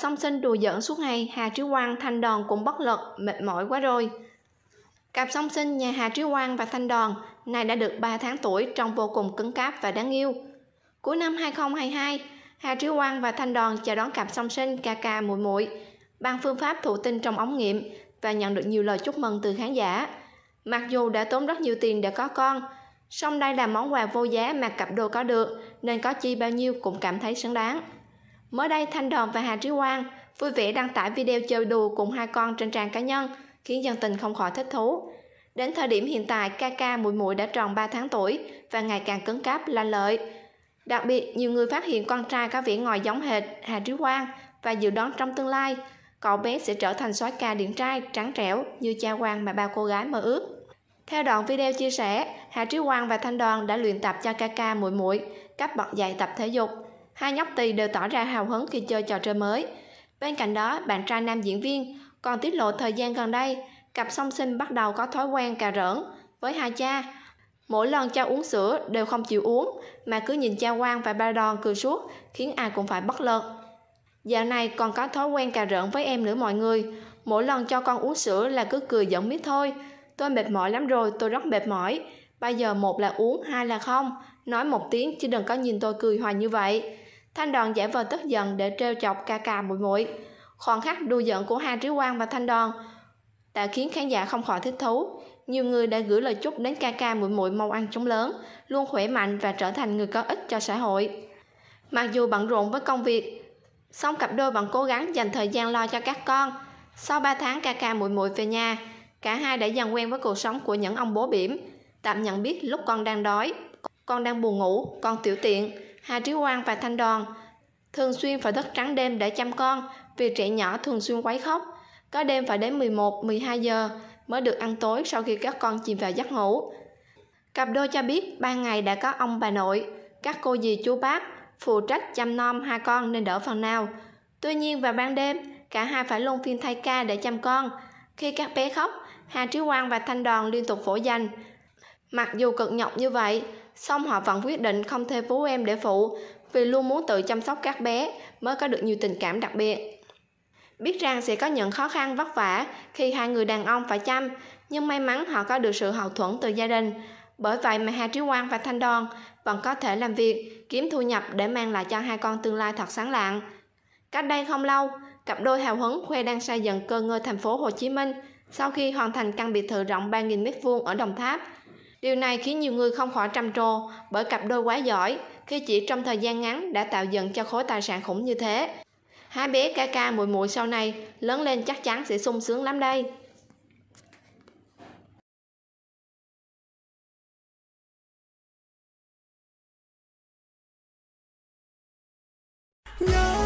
song sinh đùa giỡn suốt ngày, Hà Trí Quang, Thanh Đòn cũng bất lực, mệt mỏi quá rồi. Cặp song sinh nhà Hà Trí Quang và Thanh Đòn này đã được 3 tháng tuổi trông vô cùng cứng cáp và đáng yêu. Cuối năm 2022, Hà Trí Quang và Thanh Đòn chào đón cặp song sinh ca ca muội muội bằng phương pháp thụ tinh trong ống nghiệm và nhận được nhiều lời chúc mừng từ khán giả. Mặc dù đã tốn rất nhiều tiền để có con, song đây là món quà vô giá mà cặp đôi có được nên có chi bao nhiêu cũng cảm thấy xứng đáng. Mới đây Thanh Đòn và Hà Trí Quang vui vẻ đăng tải video chơi đùa cùng hai con trên trang cá nhân, khiến dân tình không khỏi thích thú. Đến thời điểm hiện tại, Kaka ca muội muội đã tròn 3 tháng tuổi và ngày càng cứng cáp lanh lợi. Đặc biệt, nhiều người phát hiện con trai có vẻ ngoài giống hệt Hà Trí Quang và dự đoán trong tương lai, cậu bé sẽ trở thành soái ca điển trai trắng trẻo như cha Quang mà ba cô gái mơ ước. Theo đoạn video chia sẻ, Hà Trí Quang và Thanh Đoàn đã luyện tập cho Kaka ca muội muội các bậc dạy tập thể dục hai nhóc tỳ đều tỏ ra hào hứng khi chơi trò chơi mới. Bên cạnh đó, bạn trai nam diễn viên còn tiết lộ thời gian gần đây, cặp song sinh bắt đầu có thói quen cà rỡn với hai cha. Mỗi lần cha uống sữa đều không chịu uống, mà cứ nhìn cha Quang và ba đòn cười suốt, khiến ai cũng phải bất lực. Dạo này còn có thói quen cà rỡn với em nữa mọi người. Mỗi lần cho con uống sữa là cứ cười giỡn miết thôi. Tôi mệt mỏi lắm rồi, tôi rất mệt mỏi. Bây giờ một là uống, hai là không. Nói một tiếng chứ đừng có nhìn tôi cười hoài như vậy. Thanh đoàn giả vờ tức giận để trêu chọc ca ca muội muội. Khoảng khắc đùa giận của Hà Trí Quang và Thanh Đoàn, đã khiến khán giả không khỏi thích thú. Nhiều người đã gửi lời chúc đến ca ca muội muội mau ăn chóng lớn, luôn khỏe mạnh và trở thành người có ích cho xã hội. Mặc dù bận rộn với công việc, song cặp đôi vẫn cố gắng dành thời gian lo cho các con. Sau 3 tháng ca ca muội muội về nhà, cả hai đã dần quen với cuộc sống của những ông bố bỉm, tạm nhận biết lúc con đang đói, con đang buồn ngủ, con tiểu tiện, Hà Trí Quang và Thanh Đoàn thường xuyên phải thức trắng đêm để chăm con vì trẻ nhỏ thường xuyên quấy khóc. Có đêm phải đến 11, 12 giờ mới được ăn tối sau khi các con chìm vào giấc ngủ. Cặp đôi cho biết ban ngày đã có ông bà nội, các cô dì chú bác phụ trách chăm nom hai con nên đỡ phần nào. Tuy nhiên vào ban đêm, cả hai phải luôn phiên thay ca để chăm con. Khi các bé khóc, Hà Trí Quang và Thanh Đoàn liên tục phổ danh, Mặc dù cực nhọc như vậy, song họ vẫn quyết định không thuê vú em để phụ vì luôn muốn tự chăm sóc các bé mới có được nhiều tình cảm đặc biệt. Biết rằng sẽ có những khó khăn vất vả khi hai người đàn ông phải chăm, nhưng may mắn họ có được sự hậu thuẫn từ gia đình. Bởi vậy mà Hà Trí Quang và Thanh Đoan vẫn có thể làm việc, kiếm thu nhập để mang lại cho hai con tương lai thật sáng lạng. Cách đây không lâu, cặp đôi hào hứng khoe đang xây dựng cơ ngơi thành phố Hồ Chí Minh sau khi hoàn thành căn biệt thự rộng 3.000m2 ở Đồng Tháp – Điều này khiến nhiều người không khỏi trầm trồ bởi cặp đôi quá giỏi khi chỉ trong thời gian ngắn đã tạo dựng cho khối tài sản khủng như thế. Hai bé ca ca muội muội sau này lớn lên chắc chắn sẽ sung sướng lắm đây. No!